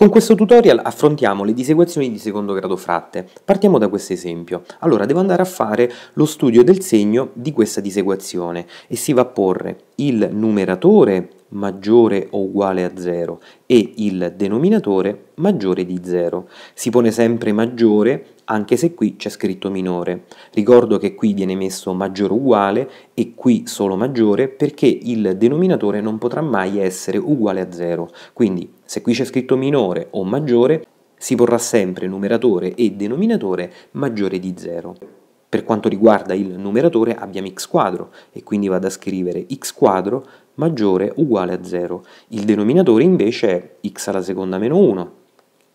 Con questo tutorial affrontiamo le diseguazioni di secondo grado fratte. Partiamo da questo esempio. Allora, devo andare a fare lo studio del segno di questa diseguazione e si va a porre il numeratore maggiore o uguale a 0 e il denominatore maggiore di 0. Si pone sempre maggiore anche se qui c'è scritto minore. Ricordo che qui viene messo maggiore o uguale e qui solo maggiore perché il denominatore non potrà mai essere uguale a 0. Quindi se qui c'è scritto minore o maggiore si porrà sempre numeratore e denominatore maggiore di 0. Per quanto riguarda il numeratore abbiamo x quadro e quindi vado a scrivere x quadro maggiore uguale a 0. Il denominatore invece è x alla seconda meno 1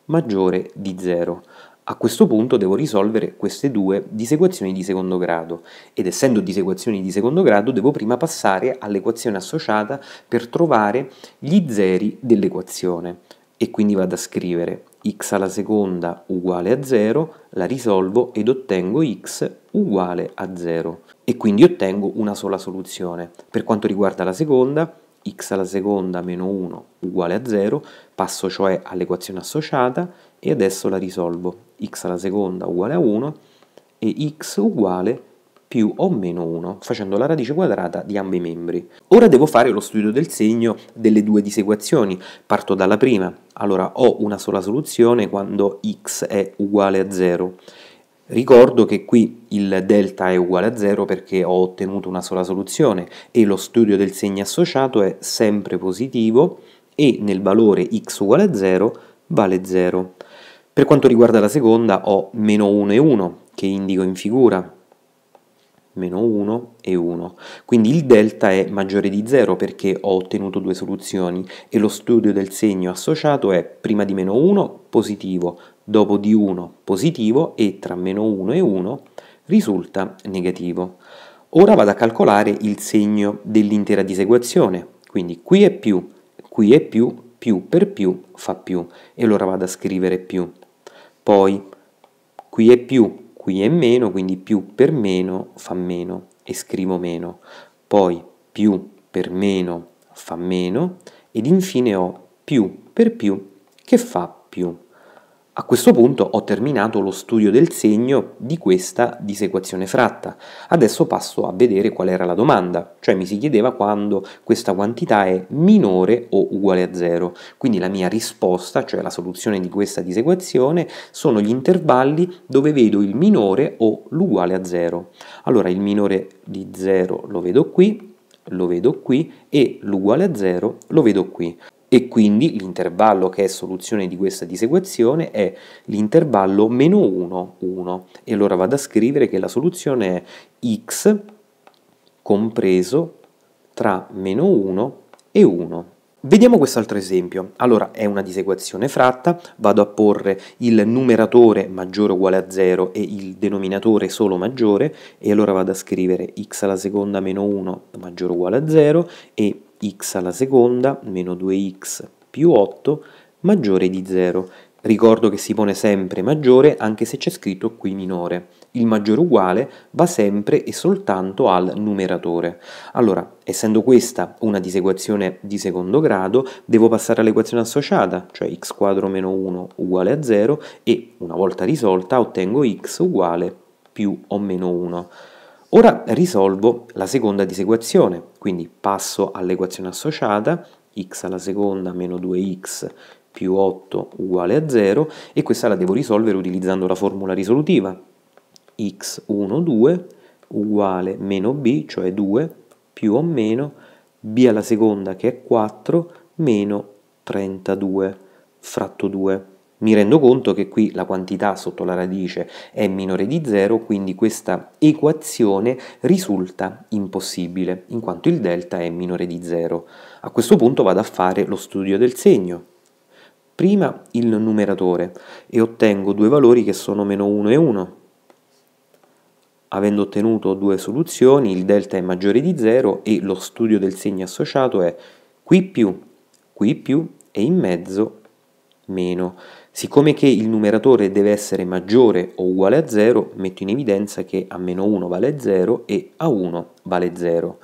maggiore di 0. A questo punto devo risolvere queste due disequazioni di secondo grado ed essendo disequazioni di secondo grado devo prima passare all'equazione associata per trovare gli zeri dell'equazione e quindi vado a scrivere x alla seconda uguale a 0, la risolvo ed ottengo x uguale a 0 e quindi ottengo una sola soluzione. Per quanto riguarda la seconda, x alla seconda meno 1 uguale a 0, passo cioè all'equazione associata e adesso la risolvo. x alla seconda uguale a 1 e x uguale a più o meno 1, facendo la radice quadrata di ambi i membri. Ora devo fare lo studio del segno delle due disequazioni. Parto dalla prima, allora ho una sola soluzione quando x è uguale a 0. Ricordo che qui il delta è uguale a 0 perché ho ottenuto una sola soluzione e lo studio del segno associato è sempre positivo e nel valore x uguale a 0 vale 0. Per quanto riguarda la seconda ho meno 1 e 1 che indico in figura meno 1 e 1. Quindi il delta è maggiore di 0 perché ho ottenuto due soluzioni e lo studio del segno associato è prima di meno 1 positivo, dopo di 1 positivo e tra meno 1 e 1 risulta negativo. Ora vado a calcolare il segno dell'intera diseguazione, quindi qui è più, qui è più, più per più fa più e allora vado a scrivere più. Poi qui è più, Qui è meno, quindi più per meno fa meno e scrivo meno. Poi più per meno fa meno ed infine ho più per più che fa più. A questo punto ho terminato lo studio del segno di questa disequazione fratta. Adesso passo a vedere qual era la domanda, cioè mi si chiedeva quando questa quantità è minore o uguale a 0. Quindi la mia risposta, cioè la soluzione di questa disequazione, sono gli intervalli dove vedo il minore o l'uguale a 0. Allora il minore di 0 lo vedo qui, lo vedo qui e l'uguale a 0 lo vedo qui e quindi l'intervallo che è soluzione di questa disequazione è l'intervallo meno 1, 1 e allora vado a scrivere che la soluzione è x compreso tra meno 1 e 1 Vediamo quest'altro esempio. Allora, è una disequazione fratta, vado a porre il numeratore maggiore o uguale a 0 e il denominatore solo maggiore, e allora vado a scrivere x alla seconda meno 1 maggiore o uguale a 0 e x alla seconda meno 2x più 8 maggiore di 0. Ricordo che si pone sempre maggiore anche se c'è scritto qui minore il maggiore uguale va sempre e soltanto al numeratore. Allora, essendo questa una disequazione di secondo grado, devo passare all'equazione associata, cioè x quadro meno 1 uguale a 0 e una volta risolta ottengo x uguale più o meno 1. Ora risolvo la seconda disequazione, quindi passo all'equazione associata, x alla seconda meno 2x più 8 uguale a 0 e questa la devo risolvere utilizzando la formula risolutiva, x1, 2 uguale meno b, cioè 2, più o meno b alla seconda che è 4 meno 32 fratto 2. Mi rendo conto che qui la quantità sotto la radice è minore di 0, quindi questa equazione risulta impossibile, in quanto il delta è minore di 0. A questo punto vado a fare lo studio del segno. Prima il numeratore e ottengo due valori che sono meno 1 e 1. Avendo ottenuto due soluzioni, il delta è maggiore di 0 e lo studio del segno associato è qui più, qui più e in mezzo meno. Siccome che il numeratore deve essere maggiore o uguale a 0, metto in evidenza che a meno 1 vale 0 e a 1 vale 0.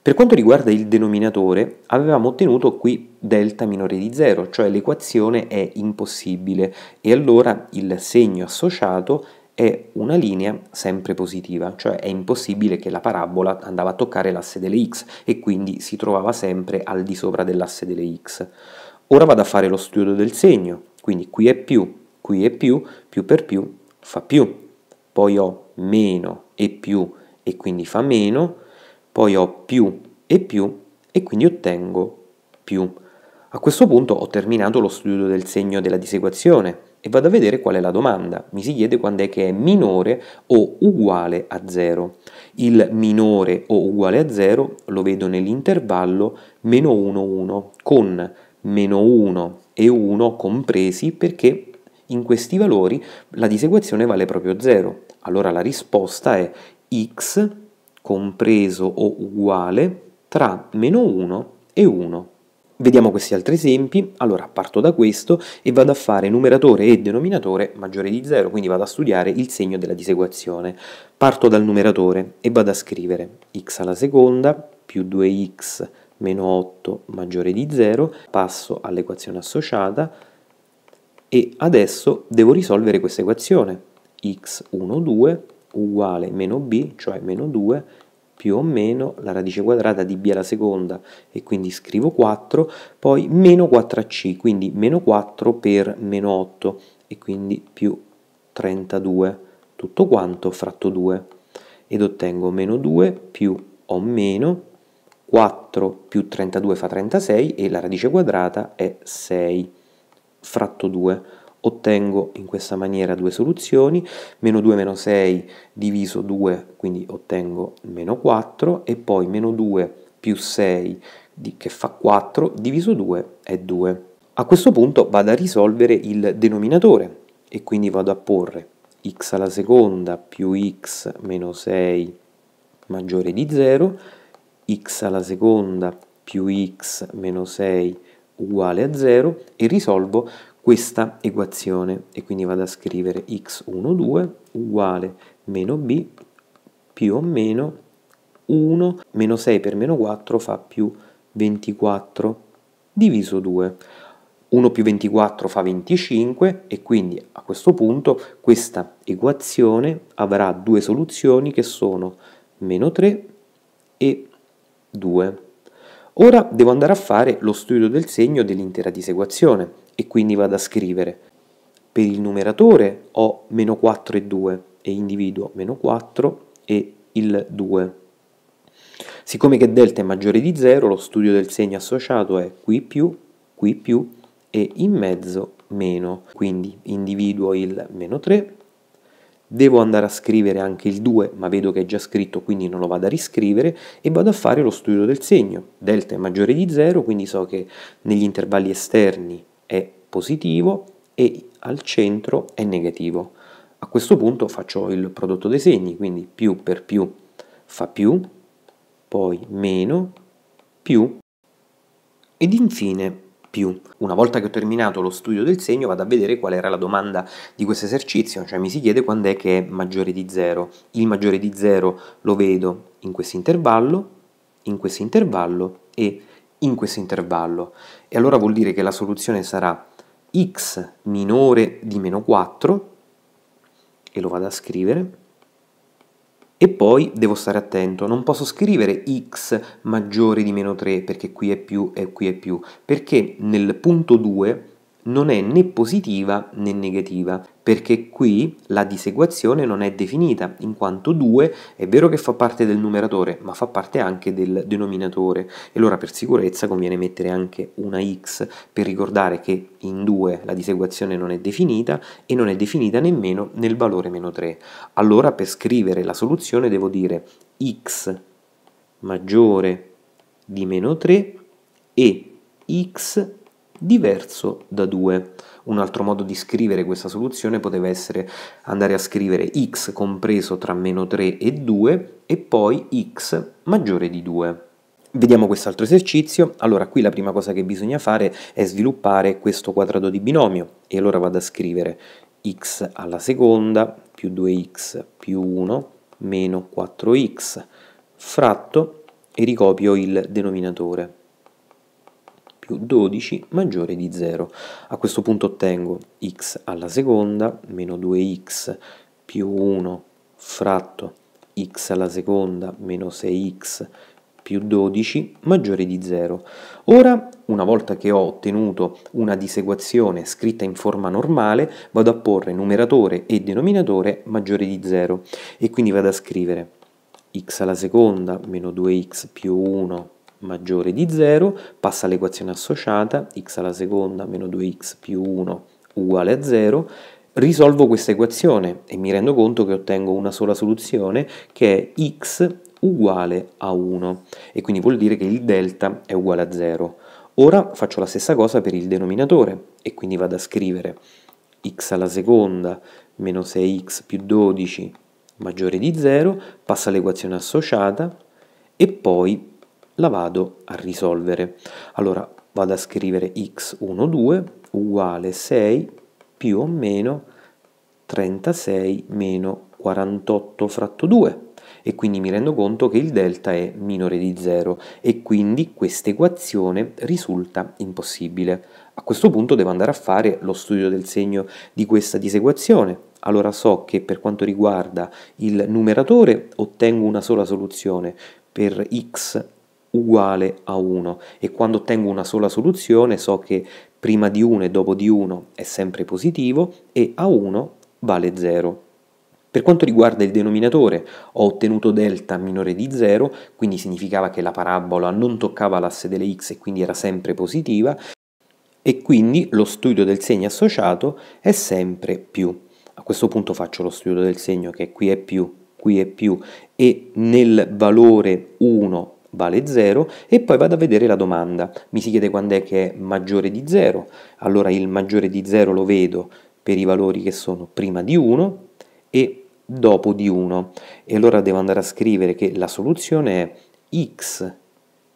Per quanto riguarda il denominatore, avevamo ottenuto qui delta minore di 0, cioè l'equazione è impossibile e allora il segno associato è è una linea sempre positiva, cioè è impossibile che la parabola andava a toccare l'asse delle x e quindi si trovava sempre al di sopra dell'asse delle x. Ora vado a fare lo studio del segno, quindi qui è più, qui è più, più per più fa più, poi ho meno e più e quindi fa meno, poi ho più e più e quindi ottengo più. A questo punto ho terminato lo studio del segno della disequazione e vado a vedere qual è la domanda. Mi si chiede quando è che è minore o uguale a 0. Il minore o uguale a 0 lo vedo nell'intervallo meno 1, 1 con meno 1 e 1 compresi perché in questi valori la disequazione vale proprio 0. Allora la risposta è x compreso o uguale tra meno 1 e 1. Vediamo questi altri esempi, allora parto da questo e vado a fare numeratore e denominatore maggiore di 0, quindi vado a studiare il segno della diseguazione. Parto dal numeratore e vado a scrivere x alla seconda più 2x meno 8 maggiore di 0, passo all'equazione associata e adesso devo risolvere questa equazione x1,2 uguale meno b, cioè meno 2, più o meno la radice quadrata di b alla seconda e quindi scrivo 4, poi meno 4ac, quindi meno 4 per meno 8 e quindi più 32, tutto quanto fratto 2 ed ottengo meno 2 più o meno 4 più 32 fa 36 e la radice quadrata è 6 fratto 2 ottengo in questa maniera due soluzioni, meno 2 meno 6 diviso 2, quindi ottengo meno 4 e poi meno 2 più 6 che fa 4 diviso 2 è 2. A questo punto vado a risolvere il denominatore e quindi vado a porre x alla seconda più x meno 6 maggiore di 0, x alla seconda più x meno 6 uguale a 0 e risolvo questa equazione e quindi vado a scrivere x12 uguale meno b più o meno 1 meno 6 per meno 4 fa più 24 diviso 2. 1 più 24 fa 25 e quindi a questo punto questa equazione avrà due soluzioni che sono meno 3 e 2. Ora devo andare a fare lo studio del segno dell'intera disequazione e quindi vado a scrivere. Per il numeratore ho meno 4 e 2 e individuo meno 4 e il 2. Siccome che delta è maggiore di 0, lo studio del segno associato è qui più, qui più e in mezzo meno. Quindi individuo il meno 3, devo andare a scrivere anche il 2, ma vedo che è già scritto, quindi non lo vado a riscrivere, e vado a fare lo studio del segno. Delta è maggiore di 0, quindi so che negli intervalli esterni è positivo e al centro è negativo. A questo punto faccio il prodotto dei segni, quindi più per più fa più, poi meno, più ed infine più. Una volta che ho terminato lo studio del segno vado a vedere qual era la domanda di questo esercizio, cioè mi si chiede quando è che è maggiore di 0. Il maggiore di 0 lo vedo in questo intervallo, in questo intervallo e in questo intervallo e allora vuol dire che la soluzione sarà x minore di meno 4 e lo vado a scrivere e poi devo stare attento, non posso scrivere x maggiore di meno 3 perché qui è più e qui è più, perché nel punto 2 non è né positiva né negativa, perché qui la diseguazione non è definita, in quanto 2 è vero che fa parte del numeratore, ma fa parte anche del denominatore. E allora per sicurezza conviene mettere anche una x per ricordare che in 2 la diseguazione non è definita e non è definita nemmeno nel valore meno 3. Allora per scrivere la soluzione devo dire x maggiore di meno 3 e x diverso da 2. Un altro modo di scrivere questa soluzione poteva essere andare a scrivere x compreso tra meno 3 e 2 e poi x maggiore di 2. Vediamo quest'altro esercizio. Allora, qui la prima cosa che bisogna fare è sviluppare questo quadrato di binomio e allora vado a scrivere x alla seconda più 2x più 1 meno 4x fratto e ricopio il denominatore più 12 maggiore di 0. A questo punto ottengo x alla seconda meno 2x più 1 fratto x alla seconda meno 6x più 12 maggiore di 0. Ora, una volta che ho ottenuto una disequazione scritta in forma normale, vado a porre numeratore e denominatore maggiore di 0 e quindi vado a scrivere x alla seconda meno 2x più 1 maggiore di 0, passa all'equazione associata, x alla seconda meno 2x più 1 uguale a 0, risolvo questa equazione e mi rendo conto che ottengo una sola soluzione che è x uguale a 1 e quindi vuol dire che il delta è uguale a 0. Ora faccio la stessa cosa per il denominatore e quindi vado a scrivere x alla seconda meno 6x più 12 maggiore di 0, passa all'equazione associata e poi la vado a risolvere. Allora vado a scrivere x12 uguale 6 più o meno 36 meno 48 fratto 2 e quindi mi rendo conto che il delta è minore di 0 e quindi questa equazione risulta impossibile. A questo punto devo andare a fare lo studio del segno di questa disequazione. Allora so che per quanto riguarda il numeratore ottengo una sola soluzione, per x uguale a 1 e quando ottengo una sola soluzione so che prima di 1 e dopo di 1 è sempre positivo e a 1 vale 0. Per quanto riguarda il denominatore, ho ottenuto delta minore di 0, quindi significava che la parabola non toccava l'asse delle x e quindi era sempre positiva, e quindi lo studio del segno associato è sempre più. A questo punto faccio lo studio del segno che qui è più, qui è più, e nel valore 1 vale 0 e poi vado a vedere la domanda. Mi si chiede quando è che è maggiore di 0, allora il maggiore di 0 lo vedo per i valori che sono prima di 1 e dopo di 1 e allora devo andare a scrivere che la soluzione è x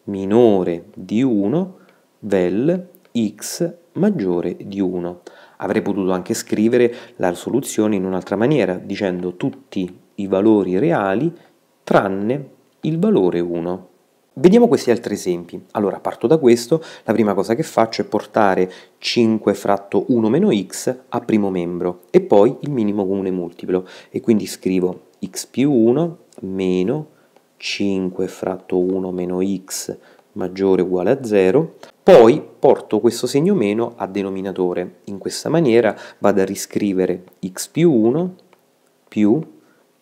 minore di 1 vel x maggiore di 1. Avrei potuto anche scrivere la soluzione in un'altra maniera, dicendo tutti i valori reali tranne il valore 1. Vediamo questi altri esempi. Allora parto da questo, la prima cosa che faccio è portare 5 fratto 1 meno x a primo membro e poi il minimo comune multiplo e quindi scrivo x più 1 meno 5 fratto 1 meno x maggiore o uguale a 0 poi porto questo segno meno a denominatore in questa maniera vado a riscrivere x più 1 più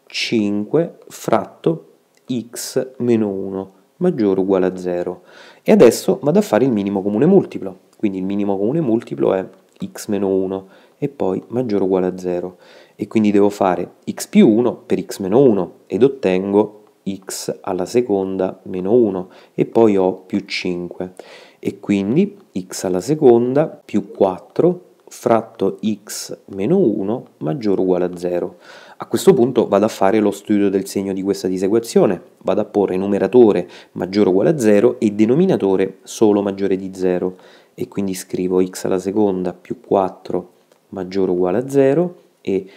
5 fratto x meno 1 maggiore o uguale a 0 e adesso vado a fare il minimo comune multiplo quindi il minimo comune multiplo è x meno 1 e poi maggiore o uguale a 0 e quindi devo fare x più 1 per x meno 1 ed ottengo x alla seconda meno 1 e poi ho più 5 e quindi x alla seconda più 4 fratto x meno 1 maggiore o uguale a 0 a questo punto vado a fare lo studio del segno di questa disequazione, vado a porre numeratore maggiore o uguale a 0 e denominatore solo maggiore di 0 e quindi scrivo x alla seconda più 4 maggiore o uguale a 0 e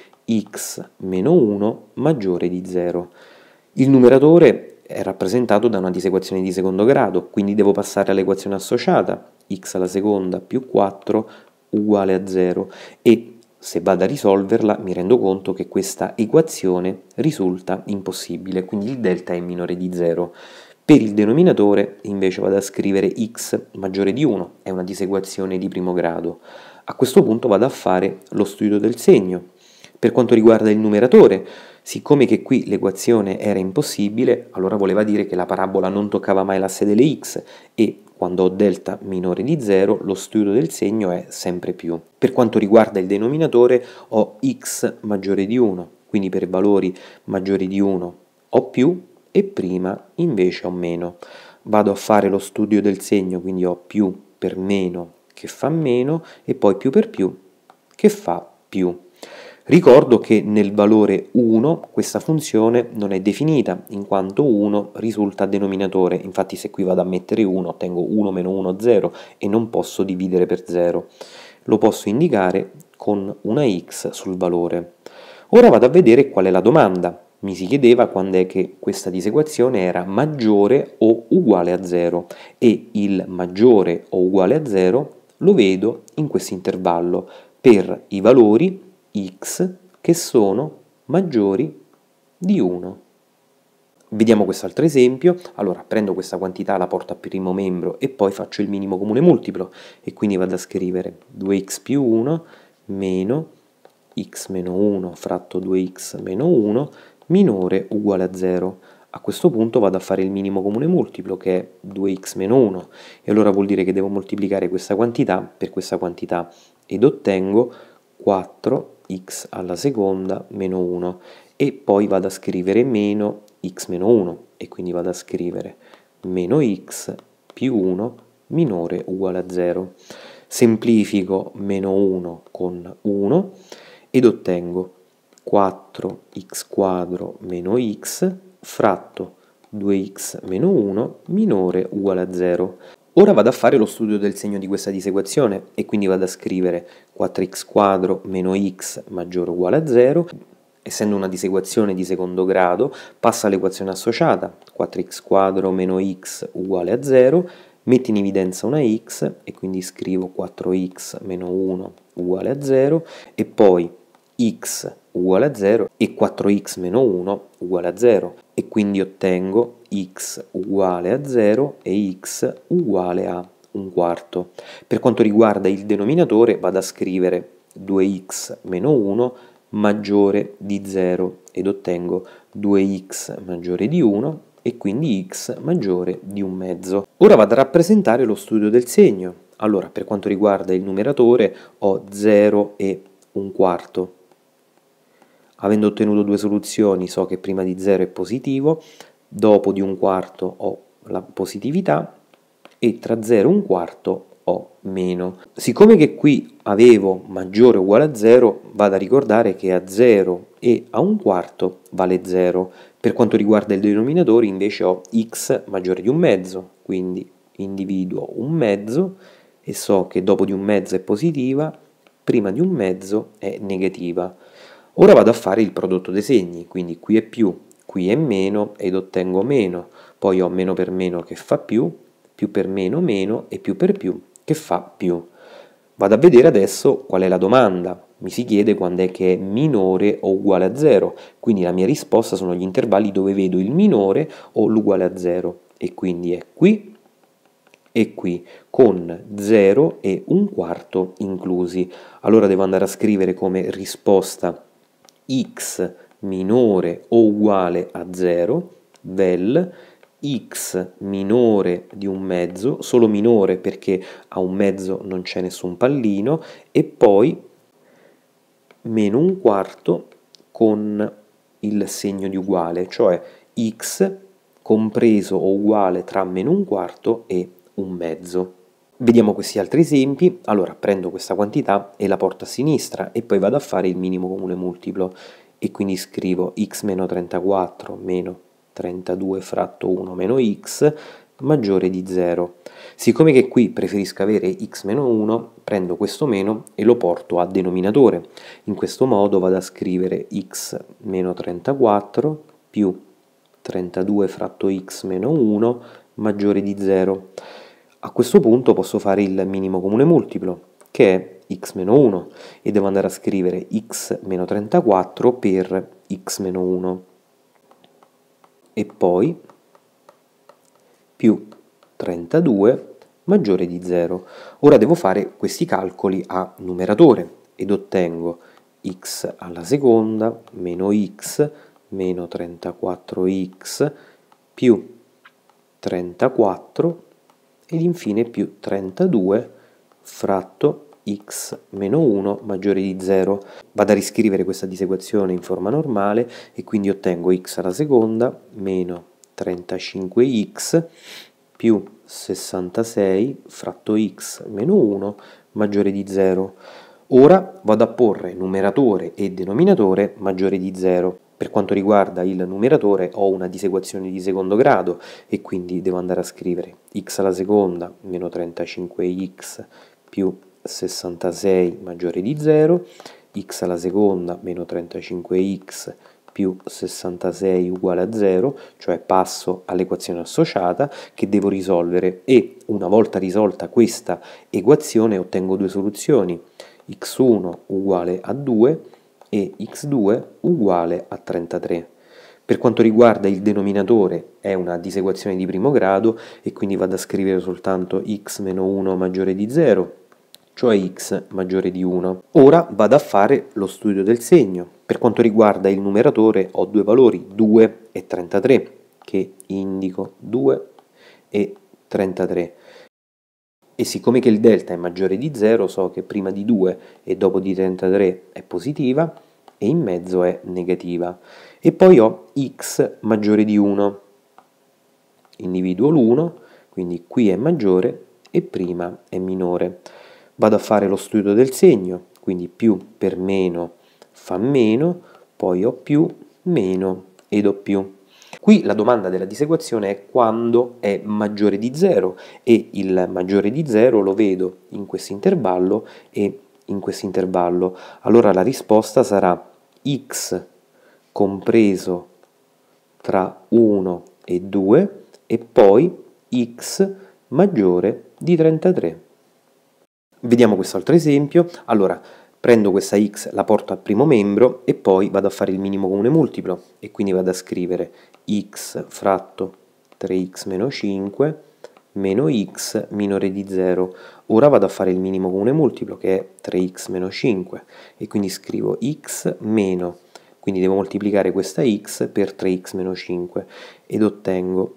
x meno 1 maggiore di 0. Il numeratore è rappresentato da una disequazione di secondo grado, quindi devo passare all'equazione associata x alla seconda più 4 uguale a 0 e se vado a risolverla mi rendo conto che questa equazione risulta impossibile, quindi il delta è minore di 0. Per il denominatore invece vado a scrivere x maggiore di 1, è una disequazione di primo grado. A questo punto vado a fare lo studio del segno. Per quanto riguarda il numeratore, siccome che qui l'equazione era impossibile, allora voleva dire che la parabola non toccava mai l'asse delle x e quando ho delta minore di 0 lo studio del segno è sempre più. Per quanto riguarda il denominatore ho x maggiore di 1, quindi per valori maggiori di 1 ho più e prima invece ho meno. Vado a fare lo studio del segno, quindi ho più per meno che fa meno e poi più per più che fa più. Ricordo che nel valore 1 questa funzione non è definita, in quanto 1 risulta denominatore, infatti se qui vado a mettere 1 ottengo 1 meno 1, 0 e non posso dividere per 0. Lo posso indicare con una x sul valore. Ora vado a vedere qual è la domanda. Mi si chiedeva quando è che questa disequazione era maggiore o uguale a 0 e il maggiore o uguale a 0 lo vedo in questo intervallo per i valori x che sono maggiori di 1. Vediamo quest'altro esempio, allora prendo questa quantità, la porto al primo membro e poi faccio il minimo comune multiplo e quindi vado a scrivere 2x più 1 meno x meno 1 fratto 2x meno 1 minore uguale a 0. A questo punto vado a fare il minimo comune multiplo che è 2x meno 1 e allora vuol dire che devo moltiplicare questa quantità per questa quantità ed ottengo 4 x alla seconda meno 1 e poi vado a scrivere meno x meno 1 e quindi vado a scrivere meno x più 1 minore uguale a 0. Semplifico meno 1 con 1 ed ottengo 4x quadro meno x fratto 2x meno 1 minore uguale a 0. Ora vado a fare lo studio del segno di questa disequazione e quindi vado a scrivere 4x quadro meno x maggiore o uguale a 0. Essendo una disequazione di secondo grado, passa all'equazione associata 4x quadro meno x uguale a 0, metto in evidenza una x e quindi scrivo 4x meno 1 uguale a 0 e poi x uguale a 0 e 4x meno 1 uguale a 0 e quindi ottengo x uguale a 0 e x uguale a un quarto. Per quanto riguarda il denominatore vado a scrivere 2x meno 1 maggiore di 0 ed ottengo 2x maggiore di 1 e quindi x maggiore di un mezzo. Ora vado a rappresentare lo studio del segno. Allora, per quanto riguarda il numeratore ho 0 e un quarto Avendo ottenuto due soluzioni so che prima di 0 è positivo, dopo di un quarto ho la positività e tra 0 e un quarto ho meno. Siccome che qui avevo maggiore o uguale a 0, vado a ricordare che a 0 e a un quarto vale 0. Per quanto riguarda il denominatore invece ho x maggiore di un mezzo, quindi individuo un mezzo e so che dopo di un mezzo è positiva, prima di un mezzo è negativa. Ora vado a fare il prodotto dei segni, quindi qui è più, qui è meno ed ottengo meno, poi ho meno per meno che fa più, più per meno meno e più per più che fa più. Vado a vedere adesso qual è la domanda. Mi si chiede quando è che è minore o uguale a 0, quindi la mia risposta sono gli intervalli dove vedo il minore o l'uguale a 0 e quindi è qui e qui con 0 e un quarto inclusi. Allora devo andare a scrivere come risposta x minore o uguale a 0 del x minore di un mezzo, solo minore perché a un mezzo non c'è nessun pallino, e poi meno un quarto con il segno di uguale, cioè x compreso o uguale tra meno un quarto e un mezzo. Vediamo questi altri esempi, allora prendo questa quantità e la porto a sinistra e poi vado a fare il minimo comune multiplo e quindi scrivo x meno 34 meno 32 fratto 1 meno x maggiore di 0. Siccome che qui preferisco avere x meno 1, prendo questo meno e lo porto a denominatore. In questo modo vado a scrivere x meno 34 più 32 fratto x meno 1 maggiore di 0. A questo punto posso fare il minimo comune multiplo, che è x-1 e devo andare a scrivere x-34 per x-1 e poi più 32 maggiore di 0. Ora devo fare questi calcoli a numeratore ed ottengo x alla seconda meno x meno 34x più 34 ed infine più 32 fratto x meno 1 maggiore di 0. Vado a riscrivere questa disequazione in forma normale e quindi ottengo x alla seconda meno 35x più 66 fratto x meno 1 maggiore di 0. Ora vado a porre numeratore e denominatore maggiore di 0. Per quanto riguarda il numeratore ho una disequazione di secondo grado e quindi devo andare a scrivere x alla seconda meno 35x più 66 maggiore di 0, x alla seconda meno 35x più 66 uguale a 0, cioè passo all'equazione associata che devo risolvere e una volta risolta questa equazione ottengo due soluzioni, x1 uguale a 2 e x2 uguale a 33. Per quanto riguarda il denominatore è una disequazione di primo grado e quindi vado a scrivere soltanto x-1 maggiore di 0, cioè x maggiore di 1. Ora vado a fare lo studio del segno. Per quanto riguarda il numeratore ho due valori, 2 e 33, che indico 2 e 33. E siccome che il delta è maggiore di 0, so che prima di 2 e dopo di 33 è positiva e in mezzo è negativa. E poi ho x maggiore di 1. Individuo l'1, quindi qui è maggiore e prima è minore. Vado a fare lo studio del segno, quindi più per meno fa meno, poi ho più, meno ed ho più. Qui la domanda della diseguazione è quando è maggiore di 0 e il maggiore di 0 lo vedo in questo intervallo e in questo intervallo. Allora la risposta sarà x compreso tra 1 e 2 e poi x maggiore di 33. Vediamo questo altro esempio. Allora, prendo questa x, la porto al primo membro e poi vado a fare il minimo comune multiplo e quindi vado a scrivere x fratto 3x meno 5 meno x minore di 0. Ora vado a fare il minimo comune multiplo che è 3x meno 5 e quindi scrivo x meno, quindi devo moltiplicare questa x per 3x meno 5 ed ottengo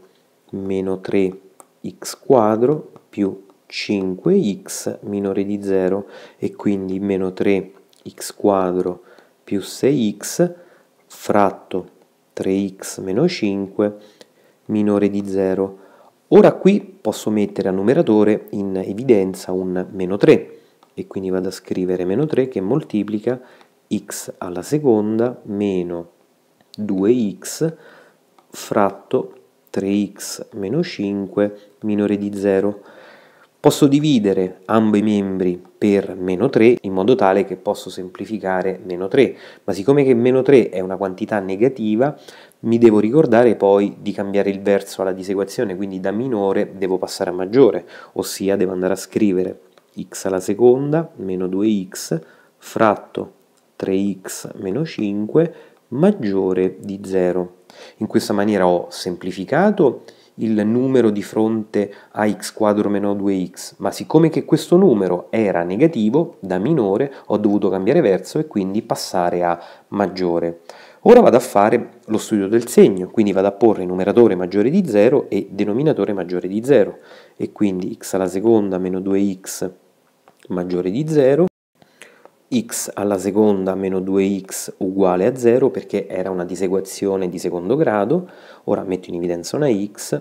meno 3x quadro più 5x minore di 0 e quindi meno 3x quadro più 6x fratto 3x meno 5 minore di 0. Ora qui posso mettere a numeratore in evidenza un meno 3 e quindi vado a scrivere meno 3 che moltiplica x alla seconda meno 2x fratto 3x meno 5 minore di 0 Posso dividere ambo i membri per meno 3 in modo tale che posso semplificare meno 3, ma siccome che meno 3 è una quantità negativa, mi devo ricordare poi di cambiare il verso alla disequazione, quindi da minore devo passare a maggiore, ossia devo andare a scrivere x alla seconda meno 2x fratto 3x meno 5 maggiore di 0. In questa maniera ho semplificato il numero di fronte a x quadro meno 2x, ma siccome che questo numero era negativo, da minore ho dovuto cambiare verso e quindi passare a maggiore. Ora vado a fare lo studio del segno, quindi vado a porre numeratore maggiore di 0 e denominatore maggiore di 0 e quindi x alla seconda meno 2x maggiore di 0 x alla seconda meno 2x uguale a 0 perché era una diseguazione di secondo grado, ora metto in evidenza una x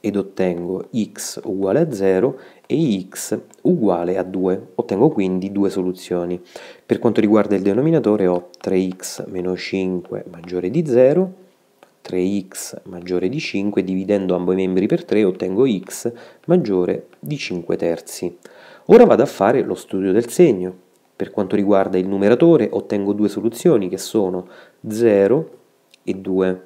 ed ottengo x uguale a 0 e x uguale a 2. Ottengo quindi due soluzioni. Per quanto riguarda il denominatore ho 3x meno 5 maggiore di 0, 3x maggiore di 5, dividendo ambo i membri per 3 ottengo x maggiore di 5 terzi. Ora vado a fare lo studio del segno. Per quanto riguarda il numeratore ottengo due soluzioni che sono 0 e 2.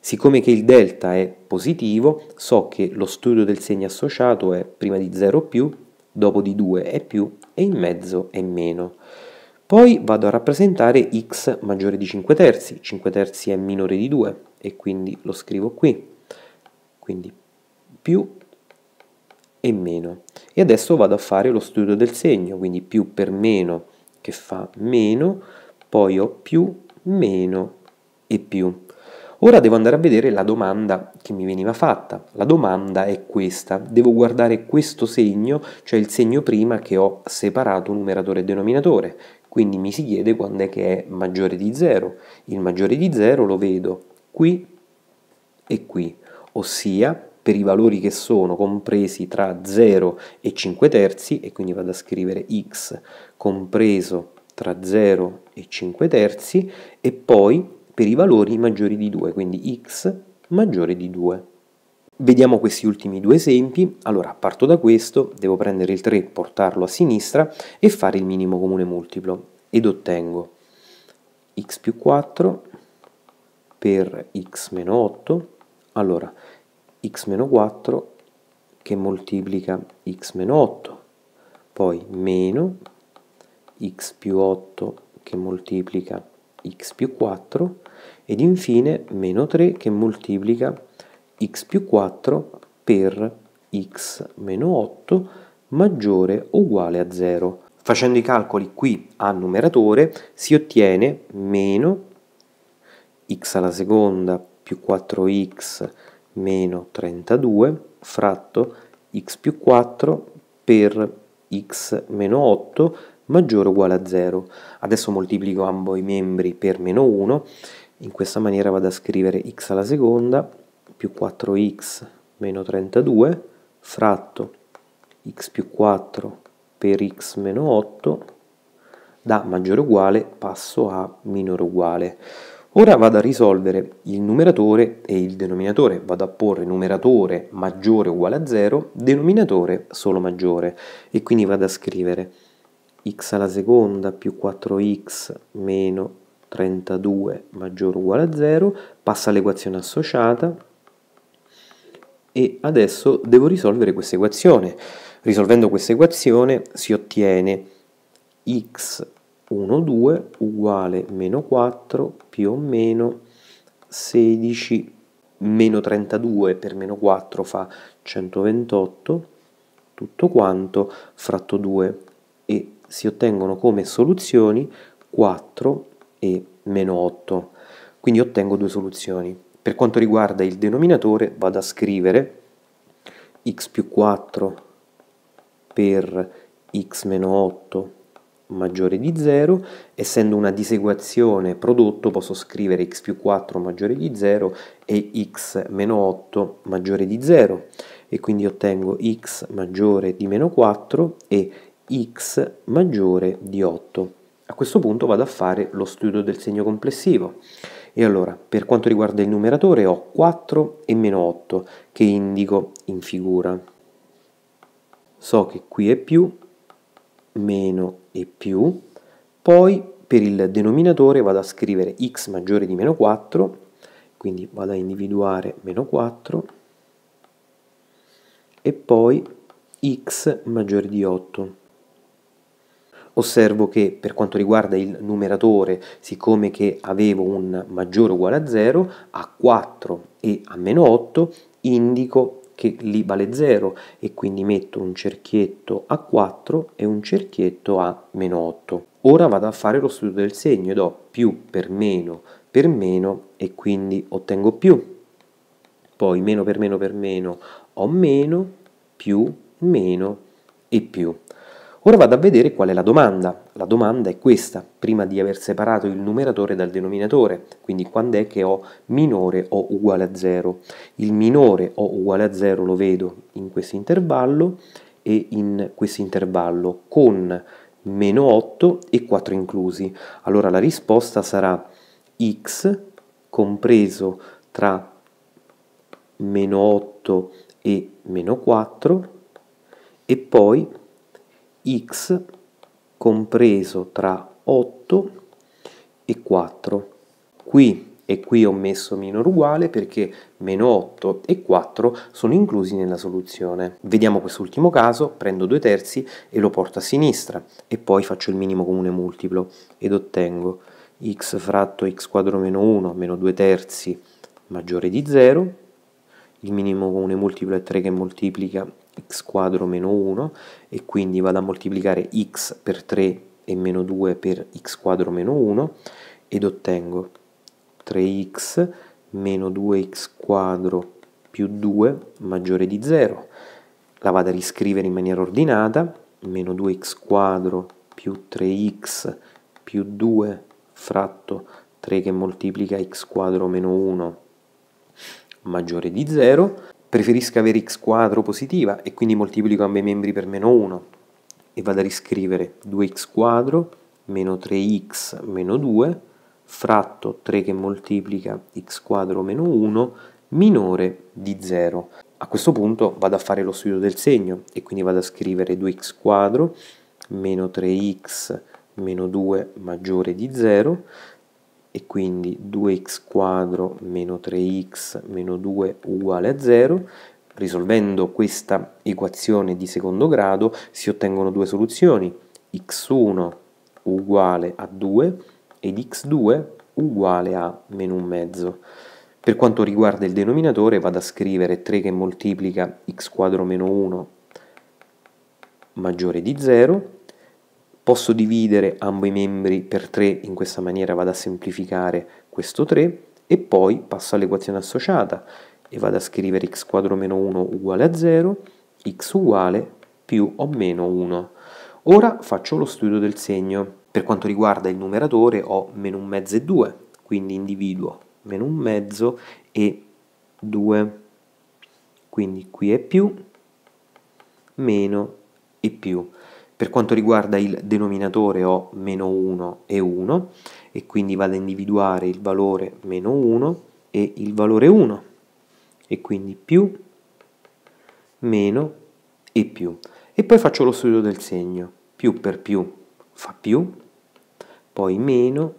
Siccome che il delta è positivo, so che lo studio del segno associato è prima di 0 più, dopo di 2 è più e in mezzo è meno. Poi vado a rappresentare x maggiore di 5 terzi, 5 terzi è minore di 2 e quindi lo scrivo qui, quindi più e meno. E adesso vado a fare lo studio del segno, quindi più per meno che fa meno, poi ho più, meno e più. Ora devo andare a vedere la domanda che mi veniva fatta. La domanda è questa. Devo guardare questo segno, cioè il segno prima che ho separato numeratore e denominatore. Quindi mi si chiede quando è che è maggiore di 0. Il maggiore di 0 lo vedo qui e qui, ossia per i valori che sono compresi tra 0 e 5 terzi e quindi vado a scrivere x compreso tra 0 e 5 terzi e poi per i valori maggiori di 2, quindi x maggiore di 2. Vediamo questi ultimi due esempi, allora parto da questo, devo prendere il 3, portarlo a sinistra e fare il minimo comune multiplo ed ottengo x più 4 per x meno 8, allora x-4 che moltiplica x-8, poi meno x più 8 che moltiplica x più 4 ed infine meno 3 che moltiplica x più 4 per x meno 8 maggiore o uguale a 0. Facendo i calcoli qui a numeratore si ottiene meno x alla seconda più 4x meno 32 fratto x più 4 per x meno 8 maggiore o uguale a 0. Adesso moltiplico ambo i membri per meno 1, in questa maniera vado a scrivere x alla seconda più 4x meno 32 fratto x più 4 per x meno 8 da maggiore o uguale passo a minore o uguale. Ora vado a risolvere il numeratore e il denominatore, vado a porre numeratore maggiore uguale a 0, denominatore solo maggiore e quindi vado a scrivere x alla seconda più 4x meno 32 maggiore uguale a 0, passa all'equazione associata e adesso devo risolvere questa equazione. Risolvendo questa equazione si ottiene x 1, 2 uguale meno 4 più o meno 16 meno 32 per meno 4 fa 128 tutto quanto fratto 2 e si ottengono come soluzioni 4 e meno 8 quindi ottengo due soluzioni per quanto riguarda il denominatore vado a scrivere x più 4 per x meno 8 maggiore di 0, essendo una diseguazione prodotto posso scrivere x più 4 maggiore di 0 e x meno 8 maggiore di 0 e quindi ottengo x maggiore di meno 4 e x maggiore di 8. A questo punto vado a fare lo studio del segno complessivo. E allora, per quanto riguarda il numeratore ho 4 e meno 8 che indico in figura. So che qui è più meno e più, poi per il denominatore vado a scrivere x maggiore di meno 4, quindi vado a individuare meno 4 e poi x maggiore di 8. Osservo che per quanto riguarda il numeratore, siccome che avevo un maggiore uguale a 0, a 4 e a meno 8 indico che lì vale 0 e quindi metto un cerchietto a 4 e un cerchietto a meno 8. Ora vado a fare lo studio del segno e do più per meno per meno e quindi ottengo più. Poi meno per meno per meno ho meno, più, meno e più. Ora vado a vedere qual è la domanda la domanda è questa, prima di aver separato il numeratore dal denominatore, quindi quando è che ho minore o uguale a 0. Il minore o uguale a 0 lo vedo in questo intervallo e in questo intervallo con meno 8 e 4 inclusi. Allora la risposta sarà x compreso tra meno 8 e meno 4 e poi x compreso tra 8 e 4. Qui e qui ho messo meno uguale perché meno 8 e 4 sono inclusi nella soluzione. Vediamo quest'ultimo caso, prendo 2 terzi e lo porto a sinistra e poi faccio il minimo comune multiplo ed ottengo x fratto x quadro meno 1 meno 2 terzi maggiore di 0, il minimo comune multiplo è 3 che moltiplica x quadro meno 1 e quindi vado a moltiplicare x per 3 e meno 2 per x quadro meno 1 ed ottengo 3x meno 2x quadro più 2 maggiore di 0 la vado a riscrivere in maniera ordinata meno 2x quadro più 3x più 2 fratto 3 che moltiplica x quadro meno 1 maggiore di 0 preferisco avere x quadro positiva e quindi moltiplico ambei membri per meno 1 e vado a riscrivere 2x quadro meno 3x meno 2 fratto 3 che moltiplica x quadro meno 1 minore di 0. A questo punto vado a fare lo studio del segno e quindi vado a scrivere 2x quadro meno 3x meno 2 maggiore di 0 e quindi 2x quadro meno 3x meno 2 uguale a 0. Risolvendo questa equazione di secondo grado si ottengono due soluzioni, x1 uguale a 2 ed x2 uguale a meno un mezzo. Per quanto riguarda il denominatore vado a scrivere 3 che moltiplica x quadro meno 1 maggiore di 0 Posso dividere ambo i membri per 3, in questa maniera vado a semplificare questo 3 e poi passo all'equazione associata e vado a scrivere x quadro meno 1 uguale a 0, x uguale più o meno 1. Ora faccio lo studio del segno. Per quanto riguarda il numeratore ho meno un mezzo e 2, quindi individuo meno un mezzo e 2. Quindi qui è più, meno e più. Per quanto riguarda il denominatore ho meno 1 e 1 e quindi vado a individuare il valore meno 1 e il valore 1 e quindi più, meno e più. E poi faccio lo studio del segno, più per più fa più, poi meno,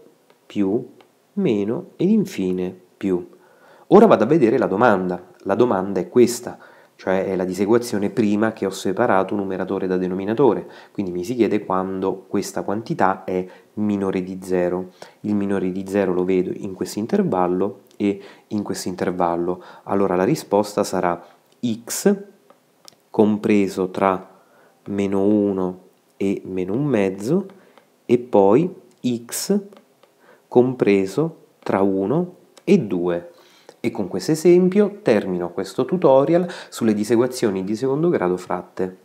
più, meno ed infine più. Ora vado a vedere la domanda, la domanda è questa, cioè è la diseguazione prima che ho separato numeratore da denominatore, quindi mi si chiede quando questa quantità è minore di 0. Il minore di 0 lo vedo in questo intervallo e in questo intervallo, allora la risposta sarà x compreso tra meno 1 e meno un mezzo e poi x compreso tra 1 e 2 e con questo esempio termino questo tutorial sulle diseguazioni di secondo grado fratte.